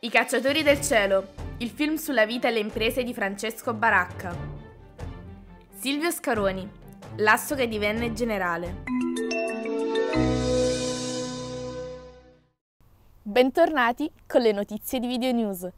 I cacciatori del cielo, il film sulla vita e le imprese di Francesco Baracca. Silvio Scaroni, l'asso che divenne generale. Bentornati con le notizie di Video News.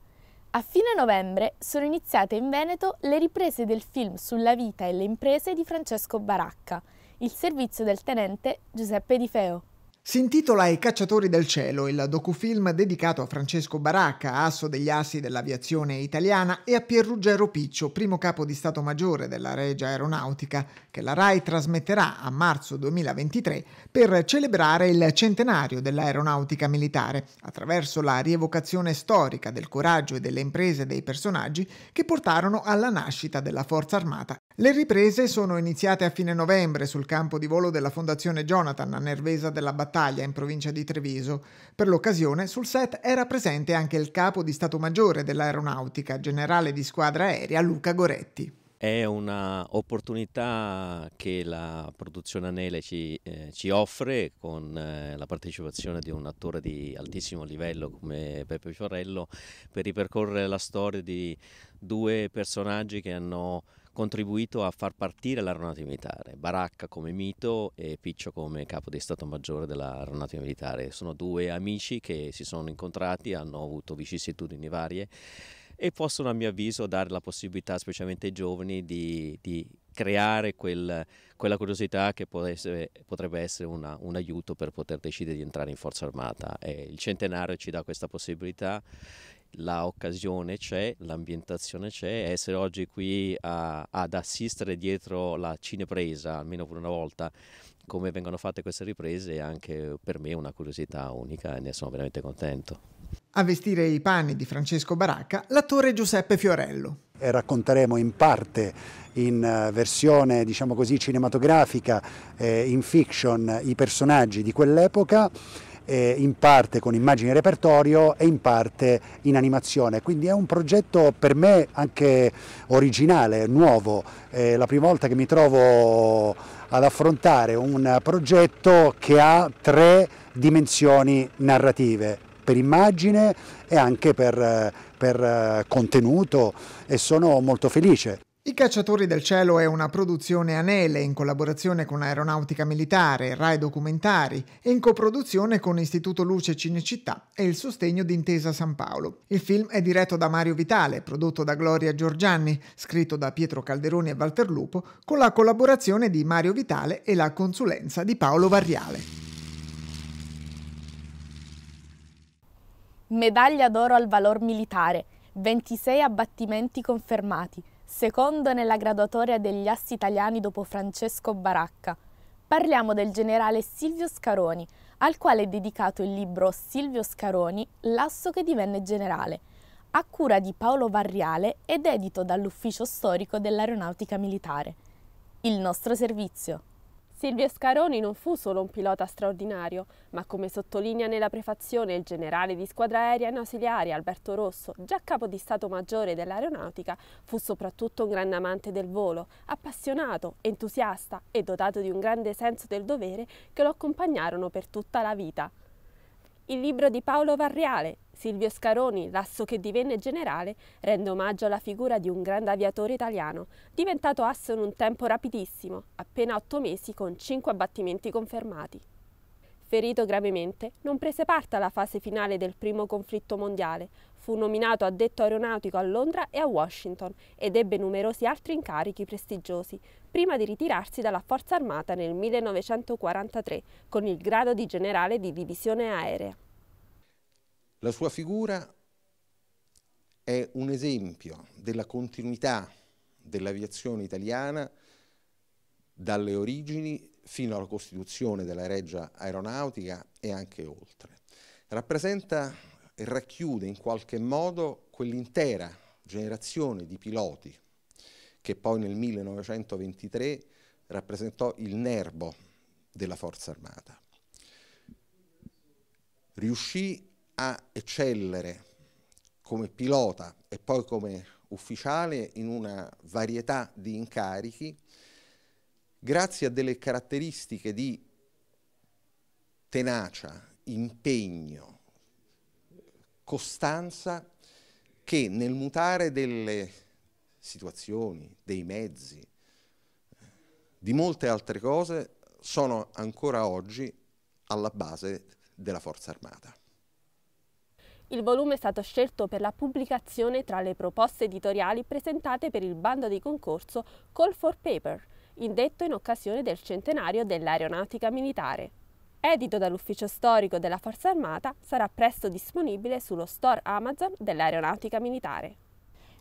A fine novembre sono iniziate in Veneto le riprese del film sulla vita e le imprese di Francesco Baracca, il servizio del tenente Giuseppe Di Feo. Si intitola I cacciatori del cielo, il docufilm dedicato a Francesco Baracca, asso degli assi dell'aviazione italiana, e a Pierruggero Piccio, primo capo di Stato Maggiore della Regia Aeronautica, che la RAI trasmetterà a marzo 2023 per celebrare il centenario dell'aeronautica militare, attraverso la rievocazione storica del coraggio e delle imprese dei personaggi che portarono alla nascita della Forza Armata le riprese sono iniziate a fine novembre sul campo di volo della Fondazione Jonathan a Nervesa della Battaglia in provincia di Treviso. Per l'occasione sul set era presente anche il capo di Stato Maggiore dell'Aeronautica, generale di squadra aerea Luca Goretti. È un'opportunità che la produzione Anele ci, eh, ci offre con eh, la partecipazione di un attore di altissimo livello come Peppe Fiorello per ripercorrere la storia di due personaggi che hanno contribuito a far partire l'aeronautica militare, Baracca come mito e Piccio come capo di Stato Maggiore dell'aeronautica militare. Sono due amici che si sono incontrati, hanno avuto vicissitudini varie e possono a mio avviso dare la possibilità specialmente ai giovani di, di creare quel, quella curiosità che essere, potrebbe essere una, un aiuto per poter decidere di entrare in forza armata. E il centenario ci dà questa possibilità la occasione c'è, l'ambientazione c'è, essere oggi qui a, ad assistere dietro la cinepresa, almeno per una volta, come vengono fatte queste riprese è anche per me una curiosità unica e ne sono veramente contento. A vestire i panni di Francesco Baracca, l'attore Giuseppe Fiorello. E racconteremo in parte in eh, versione diciamo così cinematografica, eh, in fiction, i personaggi di quell'epoca eh, in parte con immagini repertorio e in parte in animazione. Quindi è un progetto per me anche originale, nuovo. È la prima volta che mi trovo ad affrontare un progetto che ha tre dimensioni narrative per immagine e anche per, eh, per eh, contenuto e sono molto felice. I Cacciatori del Cielo è una produzione Anele in collaborazione con Aeronautica Militare, RAI Documentari e in coproduzione con Istituto Luce Cinecittà e il sostegno di Intesa San Paolo. Il film è diretto da Mario Vitale, prodotto da Gloria Giorgianni, scritto da Pietro Calderoni e Walter Lupo, con la collaborazione di Mario Vitale e la consulenza di Paolo Varriale. Medaglia d'oro al valor militare, 26 abbattimenti confermati secondo nella graduatoria degli assi italiani dopo Francesco Baracca. Parliamo del generale Silvio Scaroni, al quale è dedicato il libro Silvio Scaroni, l'asso che divenne generale, a cura di Paolo Varriale ed edito dall'Ufficio Storico dell'Aeronautica Militare. Il nostro servizio. Silvio Scaroni non fu solo un pilota straordinario, ma come sottolinea nella prefazione il generale di squadra aerea in ausiliare Alberto Rosso, già capo di Stato Maggiore dell'Aeronautica, fu soprattutto un grande amante del volo, appassionato, entusiasta e dotato di un grande senso del dovere che lo accompagnarono per tutta la vita. Il libro di Paolo Varriale, Silvio Scaroni, l'asso che divenne generale, rende omaggio alla figura di un grande aviatore italiano, diventato asso in un tempo rapidissimo, appena otto mesi con cinque abbattimenti confermati ferito gravemente, non prese parte alla fase finale del primo conflitto mondiale, fu nominato addetto aeronautico a Londra e a Washington ed ebbe numerosi altri incarichi prestigiosi, prima di ritirarsi dalla Forza Armata nel 1943 con il grado di generale di divisione aerea. La sua figura è un esempio della continuità dell'aviazione italiana dalle origini fino alla costituzione della Regia Aeronautica e anche oltre. Rappresenta e racchiude in qualche modo quell'intera generazione di piloti che poi nel 1923 rappresentò il nervo della Forza Armata. Riuscì a eccellere come pilota e poi come ufficiale in una varietà di incarichi grazie a delle caratteristiche di tenacia, impegno, costanza che nel mutare delle situazioni, dei mezzi, di molte altre cose sono ancora oggi alla base della Forza Armata. Il volume è stato scelto per la pubblicazione tra le proposte editoriali presentate per il bando di concorso Call for Paper, indetto in occasione del centenario dell'aeronautica militare. Edito dall'ufficio storico della Forza Armata, sarà presto disponibile sullo store Amazon dell'aeronautica militare.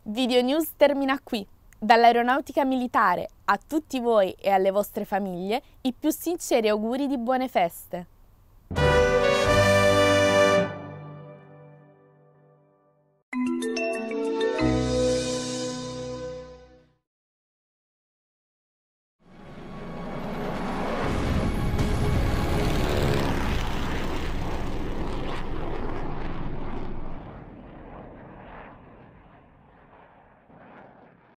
Video News termina qui. Dall'aeronautica militare a tutti voi e alle vostre famiglie i più sinceri auguri di buone feste.